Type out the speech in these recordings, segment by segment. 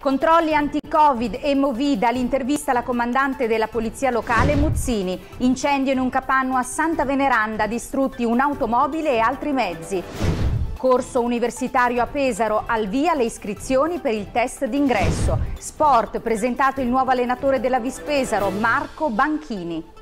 Controlli anti-Covid, e Movida, l'intervista alla comandante della polizia locale Muzzini. Incendio in un capanno a Santa Veneranda, distrutti un'automobile e altri mezzi. Corso universitario a Pesaro, al via le iscrizioni per il test d'ingresso. Sport, presentato il nuovo allenatore della Vispesaro, Marco Banchini.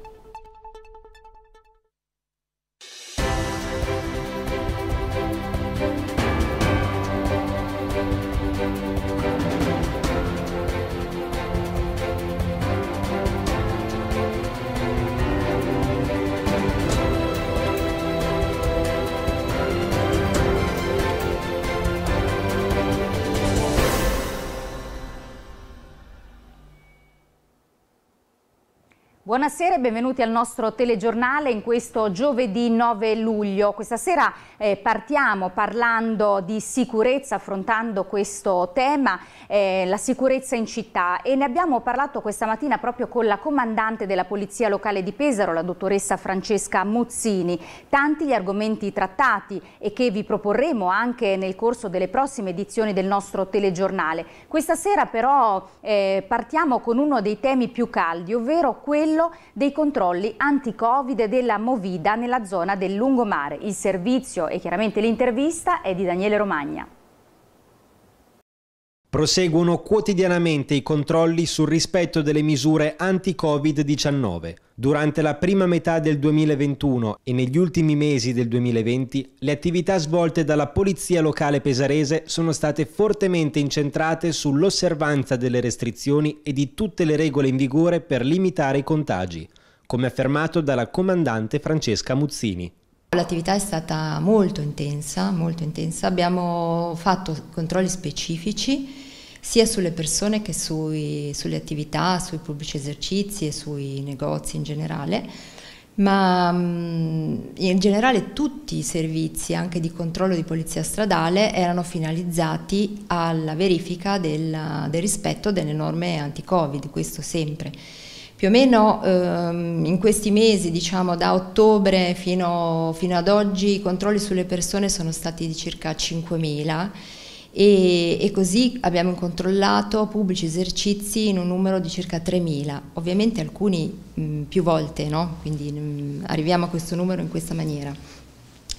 Buonasera e benvenuti al nostro telegiornale in questo giovedì 9 luglio. Questa sera eh, partiamo parlando di sicurezza, affrontando questo tema, eh, la sicurezza in città e ne abbiamo parlato questa mattina proprio con la comandante della Polizia Locale di Pesaro, la dottoressa Francesca Muzzini. Tanti gli argomenti trattati e che vi proporremo anche nel corso delle prossime edizioni del nostro telegiornale. Questa sera però eh, partiamo con uno dei temi più caldi, ovvero quello quello dei controlli anti-Covid della Movida nella zona del lungomare. Il servizio e chiaramente l'intervista è di Daniele Romagna. Proseguono quotidianamente i controlli sul rispetto delle misure anti-Covid-19. Durante la prima metà del 2021 e negli ultimi mesi del 2020, le attività svolte dalla Polizia Locale Pesarese sono state fortemente incentrate sull'osservanza delle restrizioni e di tutte le regole in vigore per limitare i contagi, come affermato dalla comandante Francesca Muzzini. L'attività è stata molto intensa, molto intensa. abbiamo fatto controlli specifici sia sulle persone che sui, sulle attività, sui pubblici esercizi e sui negozi in generale, ma mm, in generale tutti i servizi, anche di controllo di polizia stradale, erano finalizzati alla verifica del, del rispetto delle norme anti-Covid, questo sempre. Più o meno ehm, in questi mesi, diciamo da ottobre fino, fino ad oggi, i controlli sulle persone sono stati di circa 5.000 e, e, così abbiamo controllato pubblici esercizi in un numero di circa 3.000, ovviamente alcuni mh, mm, più volte, no? quindi mh, mm, arriviamo a questo numero in questa maniera.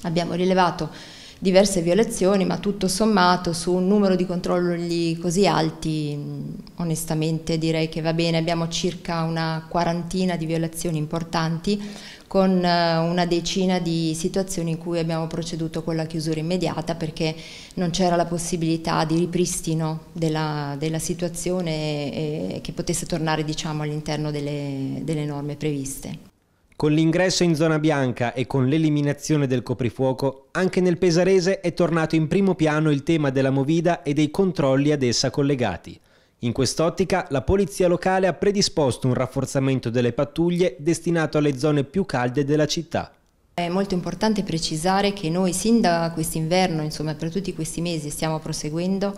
Abbiamo rilevato diverse violazioni, ma tutto sommato su un numero di controlli così alti, onestamente direi che va bene, abbiamo circa una quarantina di violazioni importanti con eh, una decina di situazioni in cui abbiamo proceduto con la chiusura immediata perché non c'era la possibilità di ripristino della, della situazione che potesse tornare diciamo, all'interno delle, delle norme previste. Con l'ingresso in zona bianca e con l'eliminazione del coprifuoco, anche nel Pesarese è tornato in primo piano il tema della movida e dei controlli ad essa collegati. In quest'ottica la polizia locale ha predisposto un rafforzamento delle pattuglie destinato alle zone più calde della città. È molto importante precisare che noi sin da quest'inverno, insomma per tutti questi mesi, stiamo proseguendo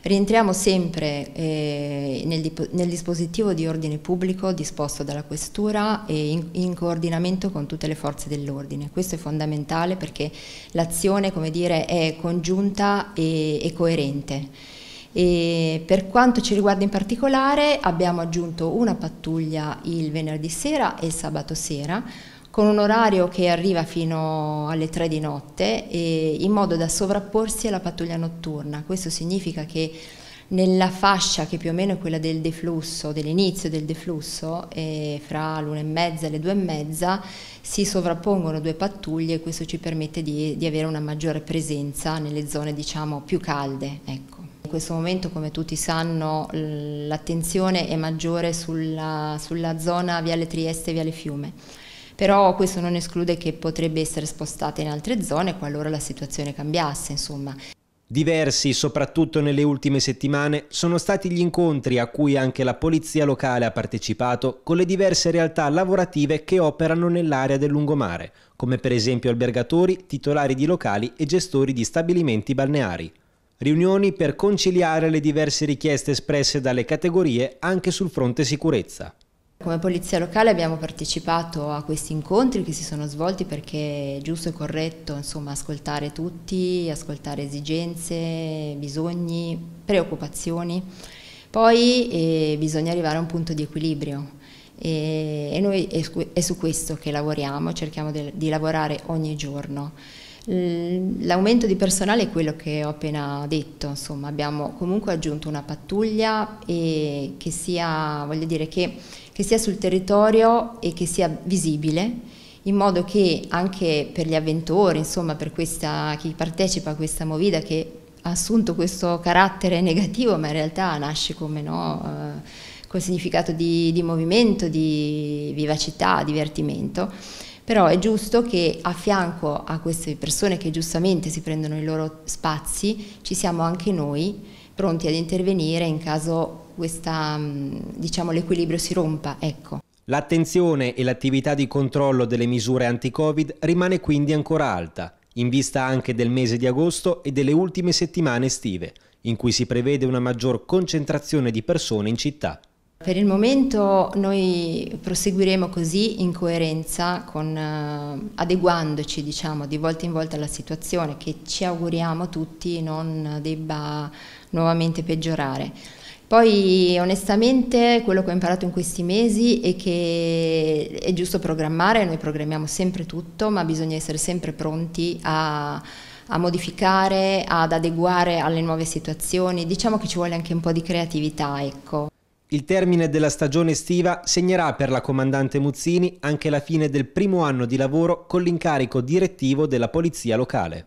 Rientriamo sempre eh, nel, nel, dispositivo di ordine pubblico disposto dalla Questura e in, in coordinamento con tutte le forze dell'ordine. Questo è fondamentale perché l'azione è congiunta e, e coerente. E per quanto ci riguarda in particolare abbiamo aggiunto una pattuglia il venerdì sera e il sabato sera con un orario che arriva fino alle 3 di notte in modo da sovrapporsi alla pattuglia notturna. Questo significa che nella fascia che più o meno è quella del deflusso, dell'inizio del deflusso, eh, fra l'una e mezza e le due e mezza, si sovrappongono due pattuglie e questo ci permette di, di avere una maggiore presenza nelle zone diciamo, più calde. Ecco. In questo momento, come tutti sanno, l'attenzione è maggiore sulla, sulla zona Viale Trieste e Viale Fiume però questo non esclude che potrebbe essere spostata in altre zone qualora la situazione cambiasse. Insomma. Diversi, soprattutto nelle ultime settimane, sono stati gli incontri a cui anche la polizia locale ha partecipato con le diverse realtà lavorative che operano nell'area del lungomare, come per esempio albergatori, titolari di locali e gestori di stabilimenti balneari. Riunioni per conciliare le diverse richieste espresse dalle categorie anche sul fronte sicurezza. Come Polizia Locale abbiamo partecipato a questi incontri che si sono svolti perché è giusto e corretto insomma, ascoltare tutti, ascoltare esigenze, bisogni, preoccupazioni. Poi eh, bisogna arrivare a un punto di equilibrio e, e noi è, su questo che lavoriamo, cerchiamo de, di lavorare ogni giorno. Mm, l'aumento di personale è quello che ho appena detto, insomma abbiamo comunque aggiunto una pattuglia che sia, dire, che, che sia sul territorio e che sia visibile in modo che anche per gli avventori, insomma per questa, chi partecipa a questa movida che ha assunto questo carattere negativo ma in realtà nasce come no, eh, col significato di, di movimento, di vivacità, divertimento, però è giusto che a fianco a queste persone che giustamente si prendono i loro spazi ci siamo anche noi pronti ad intervenire in caso questa, mm, diciamo, l'equilibrio si rompa. Ecco. L'attenzione e l'attività di controllo delle misure anti-Covid rimane quindi ancora alta, in vista anche del mese di agosto e delle ultime settimane estive, in cui si prevede una maggior concentrazione di persone in città. Per il momento noi proseguiremo così in coerenza, con, eh, adeguandoci diciamo, di volta in volta alla situazione che ci auguriamo tutti non debba nuovamente peggiorare. Poi onestamente quello che ho imparato in questi mesi è che è giusto programmare, noi programmiamo sempre tutto, ma bisogna essere sempre pronti a a modificare, ad adeguare alle nuove situazioni. Diciamo che ci vuole anche un po' di creatività, ecco. Il termine della stagione estiva segnerà per la comandante Muzzini anche la fine del primo anno di lavoro con l'incarico direttivo della polizia locale.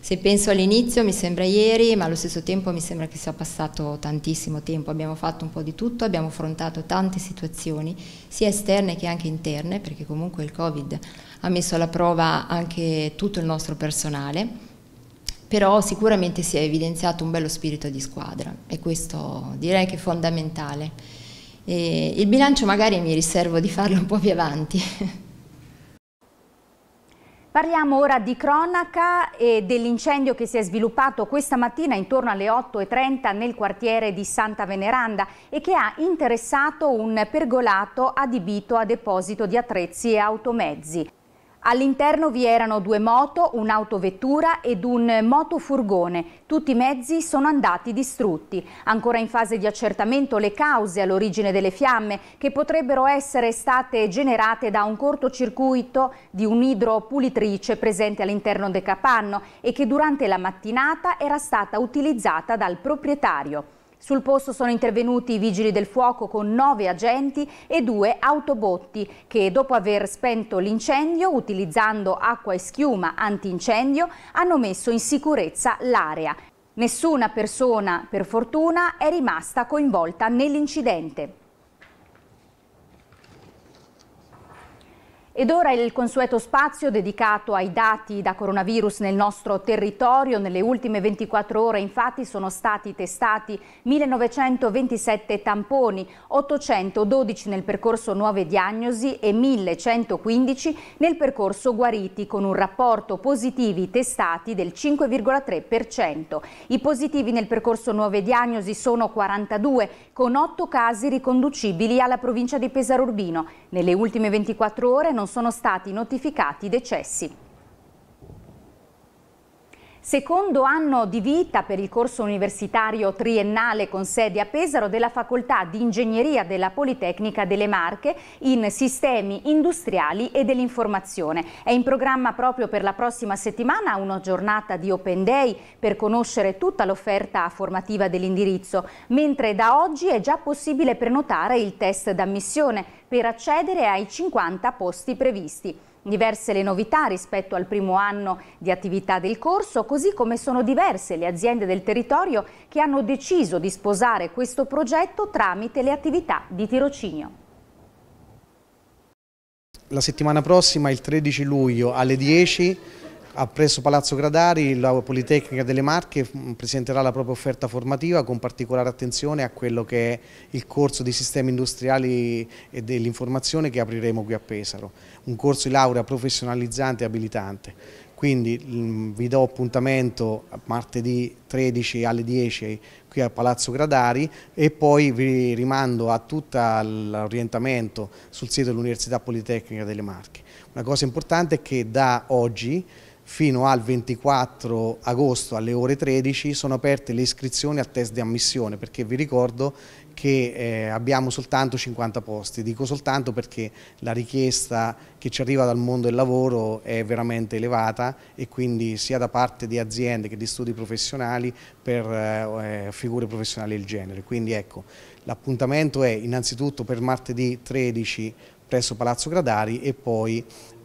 Se penso all'inizio mi sembra ieri, ma allo stesso tempo mi sembra che sia passato tantissimo tempo, abbiamo fatto un po' di tutto, abbiamo affrontato tante situazioni, sia esterne che anche interne, perché comunque il Covid ha messo alla prova anche tutto il nostro personale però sicuramente si è evidenziato un bello spirito di squadra e questo direi che è fondamentale. E il bilancio magari mi riservo di farlo un po' più avanti. Parliamo ora di cronaca e dell'incendio che si è sviluppato questa mattina intorno alle 8.30 nel quartiere di Santa Veneranda e che ha interessato un pergolato adibito a deposito di attrezzi e automezzi. All'interno vi erano due moto, un'autovettura ed un motofurgone. Tutti i mezzi sono andati distrutti. Ancora in fase di accertamento le cause all'origine delle fiamme che potrebbero essere state generate da un cortocircuito di un'idropulitrice presente all'interno del capanno e che durante la mattinata era stata utilizzata dal proprietario. Sul posto sono intervenuti i vigili del fuoco con nove agenti e due autobotti che dopo aver spento l'incendio utilizzando acqua e schiuma antincendio hanno messo in sicurezza l'area. Nessuna persona, per fortuna, è rimasta coinvolta nell'incidente. Ed ora il consueto spazio dedicato ai dati da coronavirus nel nostro territorio. Nelle ultime 24 ore infatti sono stati testati 1927 tamponi, 812 nel percorso nuove diagnosi e 1115 nel percorso guariti con un rapporto positivi testati del 5,3%. I positivi nel percorso nuove diagnosi sono 42 con 8 casi riconducibili alla provincia di Pesaro Urbino. Nelle ultime 24 ore non non sono stati notificati decessi. Secondo anno di vita per il corso universitario triennale con sede a Pesaro della Facoltà di Ingegneria della Politecnica delle Marche in Sistemi Industriali e dell'Informazione. È in programma proprio per la prossima settimana una giornata di Open Day per conoscere tutta l'offerta formativa dell'indirizzo, mentre da oggi è già possibile prenotare il test d'ammissione per accedere ai 50 posti previsti. Diverse le novità rispetto al primo anno di attività del corso, così come sono diverse le aziende del territorio che hanno deciso di sposare questo progetto tramite le attività di tirocinio. La settimana prossima, il 13 luglio alle 10, appresso Palazzo Gradari la Politecnica delle Marche mm, presenterà la propria offerta formativa con particolare attenzione a quello che è il corso di sistemi industriali e dell'informazione che apriremo qui a Pesaro, un corso di laurea professionalizzante e abilitante. Quindi mm, vi do appuntamento martedì 13 alle 10 qui a Palazzo Gradari e poi vi rimando a tutto l'orientamento sul sito dell'Università Politecnica delle Marche. Una cosa importante è che da oggi fino al 24 agosto alle ore 13 sono aperte le iscrizioni al test di ammissione perché vi ricordo che eh, abbiamo soltanto 50 posti, dico soltanto perché la richiesta che ci arriva dal mondo del lavoro è veramente elevata e quindi sia da parte di aziende che di studi professionali per eh, eh figure professionali del genere. Quindi ecco, l'appuntamento è innanzitutto per martedì 13 presso Palazzo Gradari e poi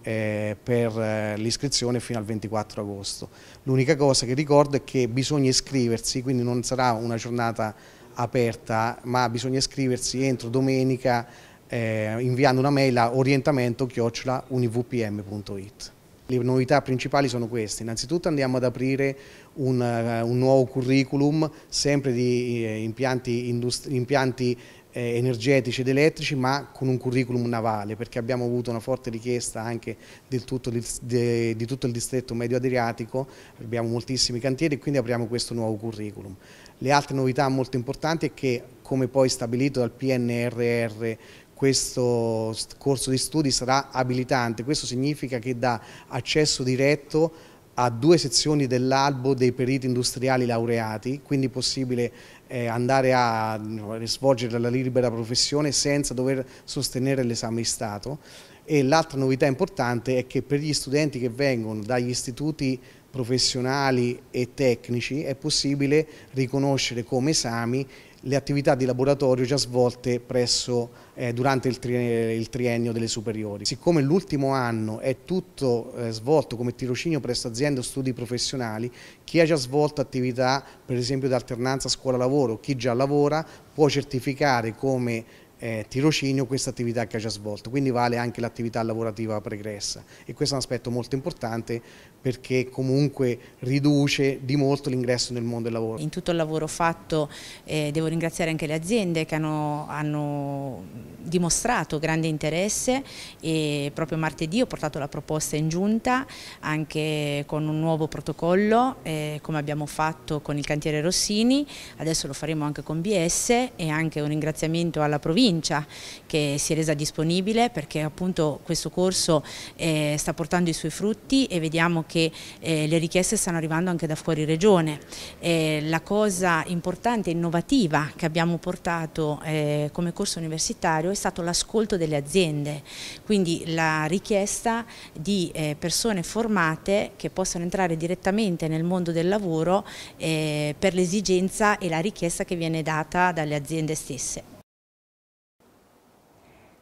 eh, per eh, l'iscrizione fino al 24 agosto. L'unica cosa che ricordo è che bisogna iscriversi, quindi non sarà una giornata aperta, ma bisogna iscriversi entro domenica eh, inviando una mail a orientamento-univpm.it. Le novità principali sono queste, innanzitutto andiamo ad aprire un, eh, un nuovo curriculum sempre di impianti, impianti eh, energetici ed elettrici ma con un curriculum navale perché abbiamo avuto una forte richiesta anche di tutto, di, di tutto il distretto medio adriatico, abbiamo moltissimi cantieri e quindi apriamo questo nuovo curriculum. Le altre novità molto importanti è che come poi stabilito dal PNRR questo corso di studi sarà abilitante, questo significa che dà accesso diretto a due sezioni dell'albo dei periti industriali laureati, quindi possibile eh, andare a eh, svolgere la libera professione senza dover sostenere l'esame di Stato e l'altra novità importante è che per gli studenti che vengono dagli istituti professionali e tecnici è possibile riconoscere come esami le attività di laboratorio già svolte presso, eh, durante il triennio, il triennio, delle superiori. Siccome l'ultimo anno è tutto eh, svolto come tirocinio presso aziende o studi professionali, chi ha già svolto attività per esempio di alternanza scuola-lavoro, chi già lavora può certificare come eh, tirocinio questa attività che ha già svolto, quindi vale anche l'attività lavorativa pregressa e questo è un aspetto molto importante perché comunque riduce di molto l'ingresso nel mondo del lavoro. In tutto il lavoro fatto eh, devo ringraziare anche le aziende che hanno, hanno dimostrato grande interesse e proprio martedì ho portato la proposta in giunta anche con un nuovo protocollo eh, come abbiamo fatto con il cantiere Rossini, adesso lo faremo anche con BS e anche un ringraziamento alla provincia che si è resa disponibile perché appunto questo corso eh, sta portando i suoi frutti e vediamo che che eh, le richieste stanno arrivando anche da fuori regione. Eh, la cosa importante e innovativa che abbiamo portato eh, come corso universitario è stato l'ascolto delle aziende, quindi la richiesta di eh, persone formate che possano entrare direttamente nel mondo del lavoro eh, per l'esigenza e la richiesta che viene data dalle aziende stesse.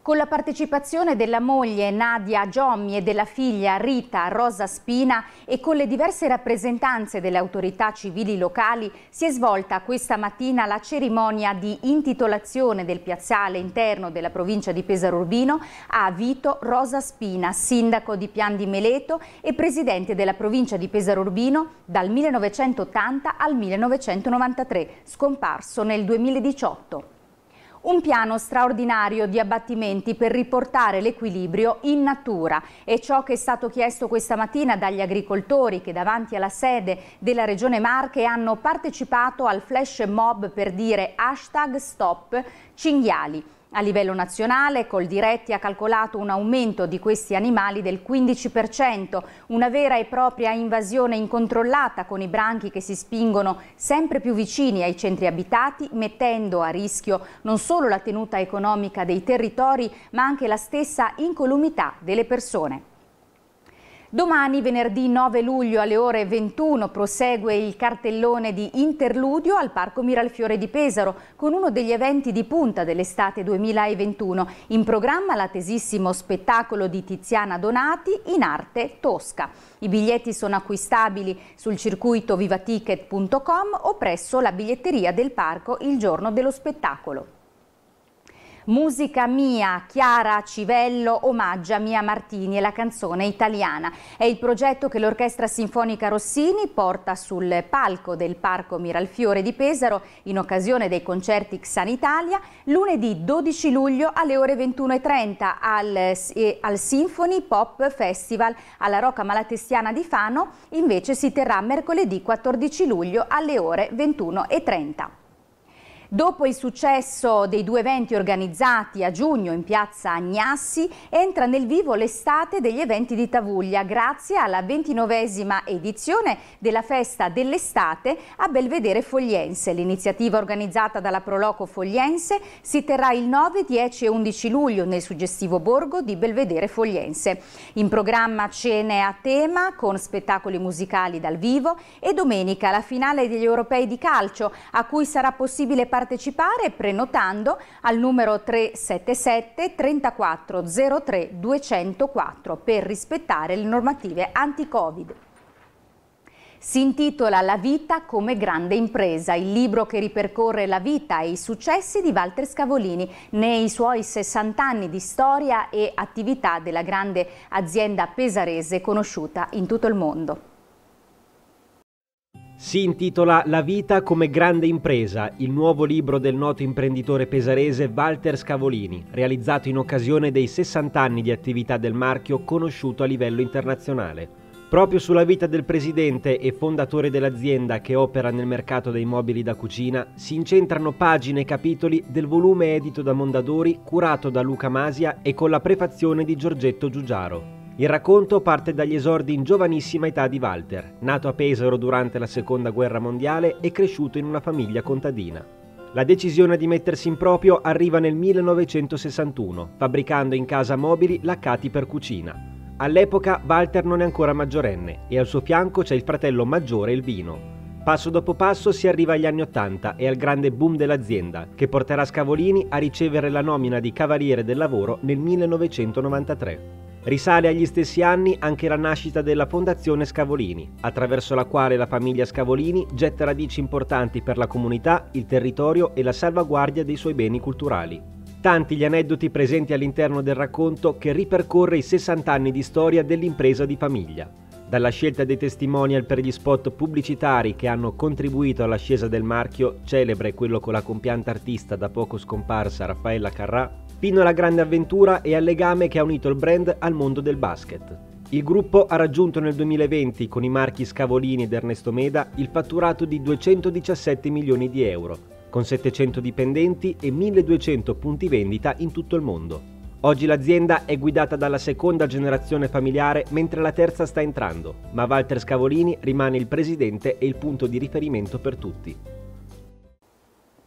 Con la partecipazione della moglie Nadia Giommi e della figlia Rita Rosa Spina e con le diverse rappresentanze delle autorità civili locali si è svolta questa mattina la cerimonia di intitolazione del piazzale interno della provincia di Pesaro Urbino a Vito Rosa Spina, sindaco di Pian di Meleto e presidente della provincia di Pesaro Urbino dal 1980 al 1993, scomparso nel 2018 un piano straordinario di abbattimenti per riportare l'equilibrio in natura. È ciò che è stato chiesto questa mattina dagli agricoltori che davanti alla sede della Regione Marche hanno partecipato al flash mob per dire hashtag stop cinghiali. A livello nazionale, Coldiretti ha calcolato un aumento di questi animali del 15%, una vera e propria invasione incontrollata con i branchi che si spingono sempre più vicini ai centri abitati, mettendo a rischio non solo la tenuta economica dei territori, ma anche la stessa incolumità delle persone. Domani, venerdì 9 luglio alle ore 21, prosegue il cartellone di Interludio al Parco Miralfiore di Pesaro con uno degli eventi di punta dell'estate 2021. In programma l'attesissimo spettacolo di Tiziana Donati in arte tosca. I biglietti sono acquistabili sul circuito vivaticket.com o presso la biglietteria del parco il giorno dello spettacolo. Musica Mia, Chiara Civello omaggia Mia Martini e la canzone italiana. È il progetto che l'Orchestra Sinfonica Rossini porta sul palco del Parco Miralfiore di Pesaro in occasione dei concerti Xan Italia lunedì 12 luglio alle ore 21.30 al, eh, al Symphony Pop Festival alla Rocca Malatestiana di Fano, invece si terrà mercoledì 14 luglio alle ore 21.30. Dopo il successo dei due eventi organizzati a giugno in piazza Agnassi, entra nel vivo l'estate degli eventi di Tavuglia grazie alla ventinovesima edizione della Festa dell'Estate a Belvedere Fogliense. L'iniziativa organizzata dalla Proloco Fogliense si terrà il 9, 10 e 11 luglio nel suggestivo borgo di Belvedere Fogliense. In programma cene a tema con spettacoli musicali dal vivo e domenica la finale degli europei di calcio a cui sarà possibile partecipare partecipare prenotando al numero 377 3403 204 per rispettare le normative anti-Covid. Si intitola La vita come grande impresa, il libro che ripercorre la vita e i successi di Walter Scavolini nei suoi 60 anni di storia e attività della grande azienda pesarese conosciuta in tutto il mondo. Si intitola La vita come grande impresa, il nuovo libro del noto imprenditore pesarese Walter Scavolini, realizzato in occasione dei 60 anni di attività del marchio conosciuto a livello internazionale. Proprio sulla vita del presidente e fondatore dell'azienda che opera nel mercato dei mobili da cucina si incentrano pagine e capitoli del volume edito da Mondadori curato da Luca Masia e con la prefazione di Giorgetto Giugiaro. Il racconto parte dagli esordi in giovanissima età di Walter, nato a Pesaro durante la Seconda Guerra Mondiale e cresciuto in una famiglia contadina. La decisione di mettersi in proprio arriva nel 1961, fabbricando in casa mobili laccati per cucina. All'epoca Walter non è ancora maggiorenne e al suo fianco c'è il fratello maggiore Elvino. Passo dopo passo si arriva agli anni 80 e al grande boom dell'azienda, che porterà Scavolini a ricevere la nomina di Cavaliere del Lavoro nel 1993. Risale agli stessi anni anche la nascita della Fondazione Scavolini, attraverso la quale la famiglia Scavolini getta radici importanti per la comunità, il territorio e la salvaguardia dei suoi beni culturali. Tanti gli aneddoti presenti all'interno del racconto che ripercorre i 60 anni di storia dell'impresa di famiglia. Dalla scelta dei testimonial per gli spot pubblicitari che hanno contribuito all'ascesa del marchio, celebre quello con la compianta artista da poco scomparsa Raffaella Carrà, fino alla grande avventura e al legame che ha unito il brand al mondo del basket. Il gruppo ha raggiunto nel 2020 con i marchi Scavolini ed Ernesto Meda il fatturato di 217 milioni di euro, con 700 dipendenti e 1200 punti vendita in tutto il mondo. Oggi l'azienda è guidata dalla seconda generazione familiare mentre la terza sta entrando, ma Walter Scavolini rimane il presidente e il punto di riferimento per tutti.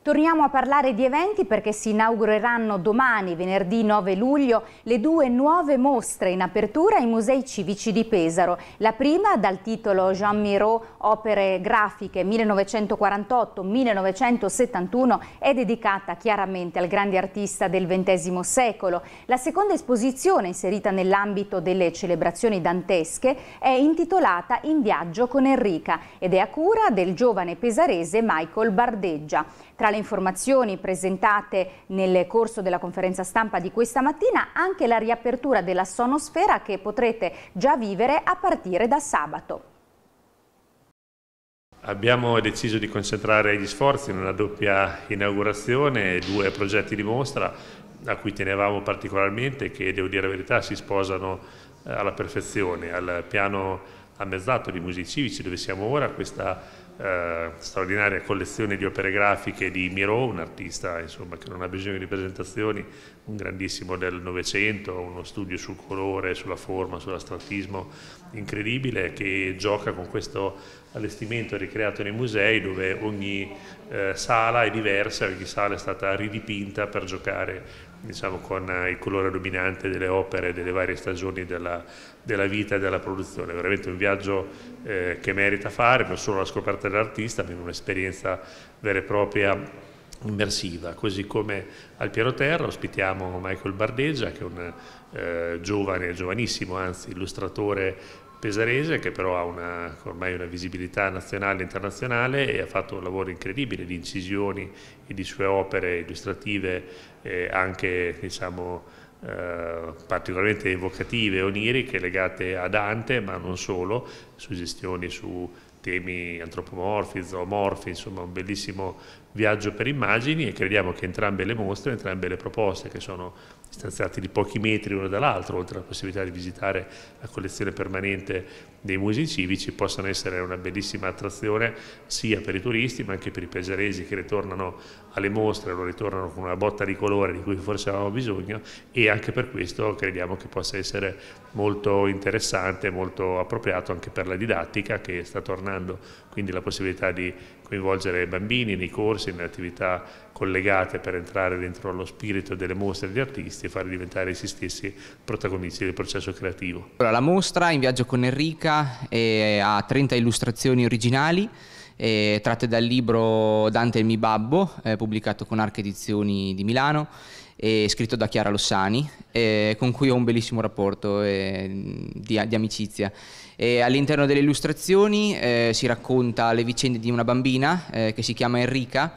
Torniamo a parlare di eventi perché si inaugureranno domani, venerdì 9 luglio, le due nuove mostre in apertura ai Musei Civici di Pesaro. La prima dal titolo Jean Miró, opere grafiche 1948-1971, è dedicata chiaramente al grande artista del XX secolo. La seconda esposizione, inserita nell'ambito delle celebrazioni dantesche, è intitolata In viaggio con Enrica ed è a cura del giovane pesarese Michael Bardeggia. Tra le informazioni presentate nel corso della conferenza stampa di questa mattina anche la riapertura della sonosfera che potrete già vivere a partire da sabato. Abbiamo deciso di concentrare gli sforzi in una doppia inaugurazione, due progetti di mostra a cui tenevamo particolarmente che, devo dire la verità, si sposano eh, alla perfezione, al piano ammezzato di musei civici dove siamo ora, questa eh, straordinaria collezione di opere grafiche di Miro, un artista insomma, che non ha bisogno di presentazioni, un grandissimo del Novecento, uno studio sul colore, sulla forma, sull'astratismo incredibile che gioca con questo allestimento ricreato nei musei dove ogni eh, sala è diversa, ogni sala è stata ridipinta per giocare diciamo, con eh, il colore dominante delle opere, delle varie stagioni della, della vita e della produzione. veramente un viaggio eh, che merita fare, non solo la scoperta dell'artista, ma in un'esperienza vera e propria immersiva, così come al piano terra ospitiamo Michael Bardegia che è un eh, giovane, giovanissimo anzi, illustratore pesarese che però ha una, ormai una visibilità nazionale e internazionale e ha fatto un lavoro incredibile di incisioni e di sue opere illustrative eh, anche diciamo, eh, particolarmente evocative e oniriche legate a Dante ma non solo, suggestioni su temi antropomorfi, zoomorfi, insomma un bellissimo viaggio per immagini e crediamo che entrambe le mostre, entrambe le proposte che sono distanziati di pochi metri uno dall'altro, oltre alla possibilità di visitare la collezione permanente dei musei civici, possono essere una bellissima attrazione sia per i turisti ma anche per i piageresi che ritornano alle mostre lo ritornano con una botta di colore di cui forse avevamo bisogno e anche per questo crediamo che possa essere molto interessante, molto appropriato anche per la didattica che sta tornando, quindi la possibilità di coinvolgere i bambini nei corsi, nelle attività collegate per entrare dentro lo spirito delle mostre di artisti e farli diventare essi stessi protagonisti del processo creativo. Allora, la mostra in viaggio con Enrica eh, ha 30 illustrazioni originali eh, tratte dal libro Dante e il mio babbo, eh, pubblicato con Arche Edizioni di Milano, e scritto da Chiara Lossani, eh, con cui ho un bellissimo rapporto eh, di, di, amicizia. all'interno delle illustrazioni eh, si racconta le vicende di una bambina che si chiama Enrica,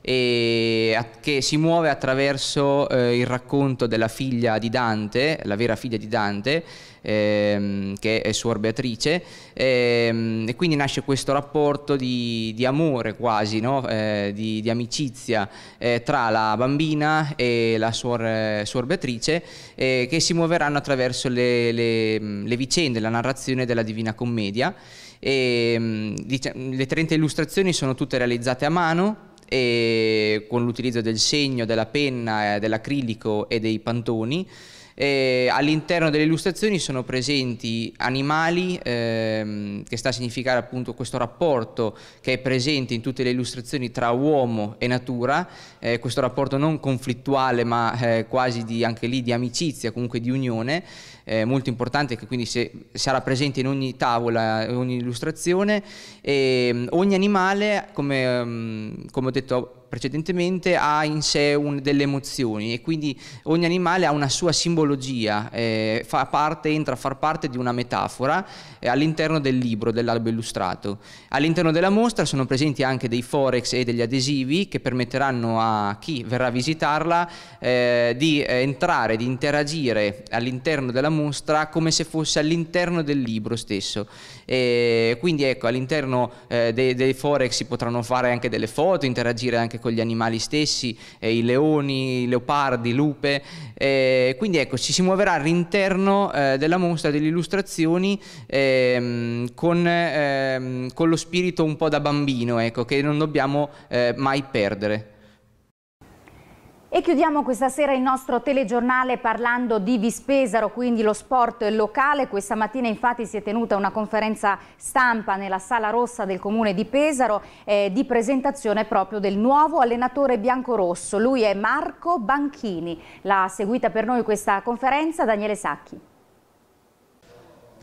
che si muove attraverso eh, il racconto della figlia di Dante, la vera figlia di Dante, ehm, che è suor Beatrice ehm, e quindi nasce questo rapporto di, di amore quasi, no? eh, di, di, amicizia eh, tra la bambina e la suor, eh, suor Beatrice eh, che si muoveranno attraverso le, le, mm, le vicende, la narrazione della Divina Commedia. E, ehm, diciamo, le 30 illustrazioni sono tutte realizzate a mano con l'utilizzo del segno, della penna, eh, dell'acrilico e dei pantoni eh, all'interno delle illustrazioni sono presenti animali, ehm, che sta a significare appunto questo rapporto che è presente in tutte le illustrazioni tra uomo e natura, eh, questo rapporto non conflittuale ma eh, quasi di, anche lì di amicizia, comunque di unione eh, molto importante che quindi se, sarà presente in ogni tavola, in ogni illustrazione. E, ehm, ogni animale, come, mm, come ho detto precedentemente ha in sé un, delle emozioni e quindi ogni animale ha una sua simbologia, eh, fa parte, entra a far parte di una metafora eh, all'interno del libro, dell'albo illustrato. All'interno della mostra sono presenti anche dei forex e degli adesivi che permetteranno a chi verrà a visitarla eh, di eh, entrare, di interagire all'interno della mostra come se fosse all'interno del libro stesso. E quindi ecco, all'interno eh, dei, dei, forex si potranno fare anche delle foto, interagire anche con gli animali stessi, eh, i leoni, i leopardi, lupe. Eh, quindi ecco, ci si muoverà all'interno eh, della mostra delle illustrazioni ehm, con, ehm, con, lo spirito un po' da bambino, ecco, che non dobbiamo eh, mai perdere. E chiudiamo questa sera il nostro telegiornale parlando di Vispesaro, quindi lo sport locale. Questa mattina infatti si è tenuta una conferenza stampa nella Sala Rossa del Comune di Pesaro eh, di presentazione proprio del nuovo allenatore biancorosso. Lui è Marco Banchini. L'ha seguita per noi questa conferenza Daniele Sacchi.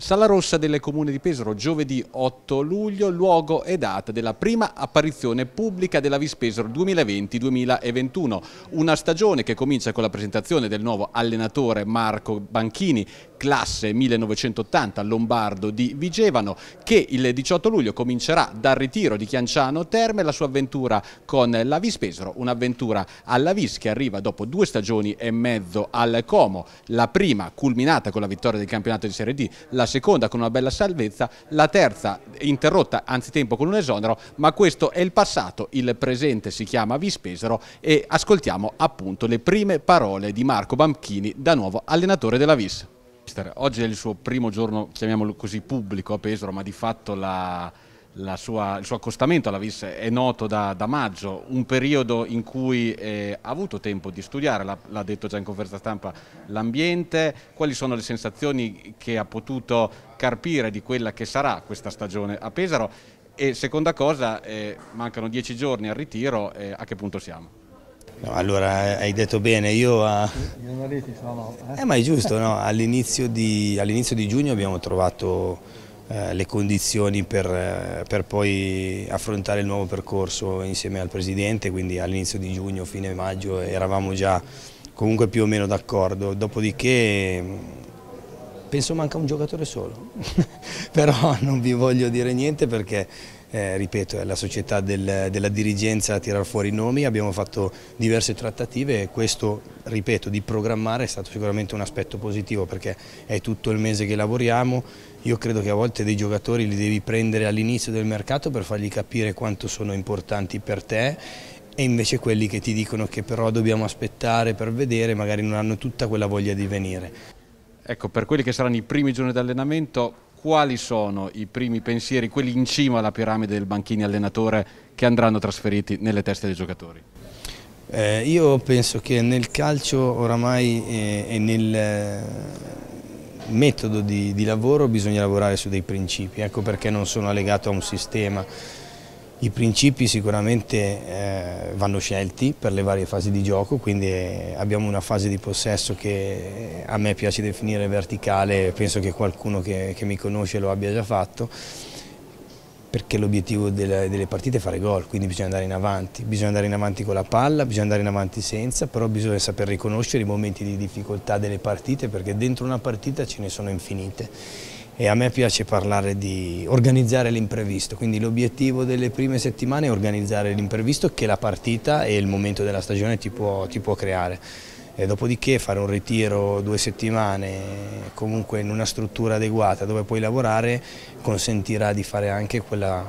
Sala Rossa del Comune di Pesaro, giovedì 8 luglio, luogo e data della prima apparizione pubblica della Vispesaro 2020-2021. Una stagione che comincia con la presentazione del nuovo allenatore Marco Banchini classe 1980 lombardo di Vigevano che il 18 luglio comincerà dal ritiro di Chianciano Terme la sua avventura con la Vispesero, un'avventura alla Vis che arriva dopo due stagioni e mezzo al Como, la prima culminata con la vittoria del campionato di Serie D, la seconda con una bella salvezza, la terza interrotta anzitempo con un esonero, ma questo è il passato, il presente si chiama Vispesero e ascoltiamo appunto le prime parole di Marco Bamchini da nuovo allenatore della Vis. Oggi è il suo primo giorno, chiamiamolo così, pubblico a Pesaro, ma di fatto la, la sua, il suo accostamento alla VIS è noto da, da maggio, un periodo in cui eh, ha avuto tempo di studiare, l'ha detto già in conferenza stampa, l'ambiente, quali sono le sensazioni che ha potuto carpire di quella che sarà questa stagione a Pesaro e seconda cosa, eh, mancano dieci giorni al ritiro, eh, a che punto siamo? No, allora hai detto bene, io a... Eh? eh, ma è giusto, no? all'inizio di, all di, giugno abbiamo trovato eh, le condizioni per, eh, per, poi affrontare il nuovo percorso insieme al Presidente, quindi all'inizio di giugno, fine maggio eravamo già comunque più o meno d'accordo, dopodiché penso manca un giocatore solo, però non vi voglio dire niente perché eh, ripeto, è la società del, della dirigenza a tirar fuori i nomi, abbiamo fatto diverse trattative e questo, ripeto, di programmare è stato sicuramente un aspetto positivo perché è tutto il mese che lavoriamo, io credo che a volte dei giocatori li devi prendere all'inizio del mercato per fargli capire quanto sono importanti per te e invece quelli che ti dicono che però dobbiamo aspettare per vedere magari non hanno tutta quella voglia di venire. Ecco, per quelli che saranno i primi giorni di allenamento quali sono i primi pensieri, quelli in cima alla piramide del banchini allenatore che andranno trasferiti nelle teste dei giocatori? Eh, io penso che nel calcio oramai eh, e, nel eh, metodo di, di lavoro bisogna lavorare su dei principi, ecco perché non sono legato a un sistema. I principi sicuramente eh, vanno scelti per le varie fasi di gioco, quindi eh, abbiamo una fase di possesso che eh, a me piace definire verticale, penso che qualcuno che, che mi conosce lo abbia già fatto, perché l'obiettivo delle, delle, partite è fare gol, quindi bisogna andare in avanti, bisogna andare in avanti con la palla, bisogna andare in avanti senza, però bisogna saper riconoscere i momenti di difficoltà delle partite perché dentro una partita ce ne sono infinite e a me piace parlare di organizzare l'imprevisto, quindi l'obiettivo delle prime settimane è organizzare l'imprevisto che la partita e il momento della stagione ti può, ti può creare. E dopodiché fare un ritiro due settimane comunque in una struttura adeguata dove puoi lavorare consentirà di fare anche quella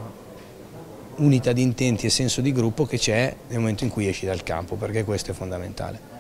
unità di intenti e senso di gruppo che c'è nel momento in cui esci dal campo perché questo è fondamentale.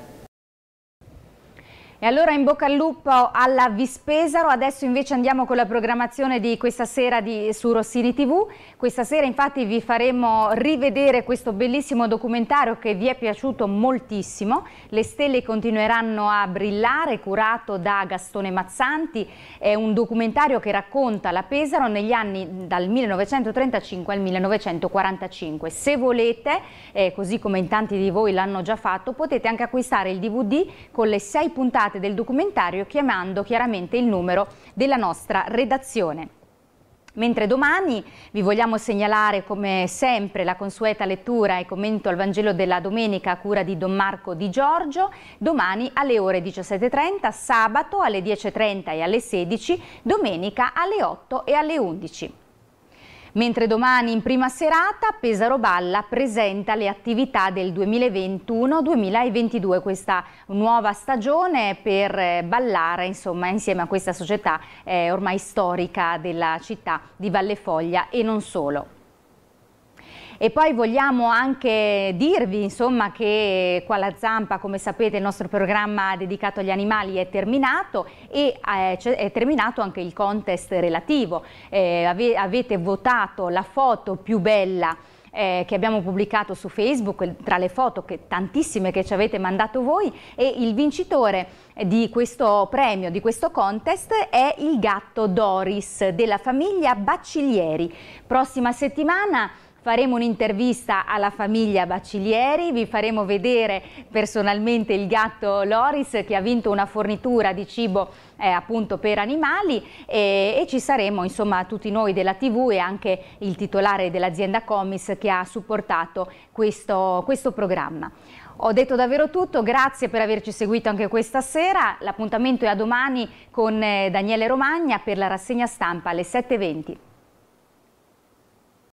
E allora in bocca al lupo alla Vispesaro, adesso invece andiamo con la programmazione di questa sera di, su Rossini TV. Questa sera infatti vi faremo rivedere questo bellissimo documentario che vi è piaciuto moltissimo. Le stelle continueranno a brillare, curato da Gastone Mazzanti. È un documentario che racconta la Pesaro negli anni dal 1935 al 1945. Se volete, eh, così come in tanti di voi l'hanno già fatto, potete anche acquistare il DVD con le sei puntate puntate del documentario chiamando chiaramente il numero della nostra redazione. Mentre domani vi vogliamo segnalare come sempre la consueta lettura e commento al Vangelo della domenica a cura di Don Marco Di Giorgio, domani alle ore 17.30, sabato alle 10.30 e alle 16, domenica alle 8 e alle 11. Mentre domani in prima serata Pesaro Balla presenta le attività del 2021-2022, questa nuova stagione per eh, ballare insomma, insieme a questa società eh, ormai storica della città di Valle Foglia e non solo. E poi vogliamo anche dirvi insomma, che qua alla Zampa, come sapete, il nostro programma dedicato agli animali è terminato e eh, è terminato anche il contest relativo. Eh, ave avete votato la foto più bella eh, che abbiamo pubblicato su Facebook, tra le foto che, tantissime che ci avete mandato voi e il vincitore di questo premio, di questo contest è il gatto Doris della famiglia Bacciglieri. Prossima settimana faremo un'intervista alla famiglia Bacilieri, vi faremo vedere personalmente il gatto Loris che ha vinto una fornitura di cibo eh, appunto per animali e, e, ci saremo insomma tutti noi della TV e anche il titolare dell'azienda Comis che ha supportato questo, questo programma. Ho detto davvero tutto, grazie per averci seguito anche questa sera, l'appuntamento è a domani con eh, Daniele Romagna per la rassegna stampa alle 7.20.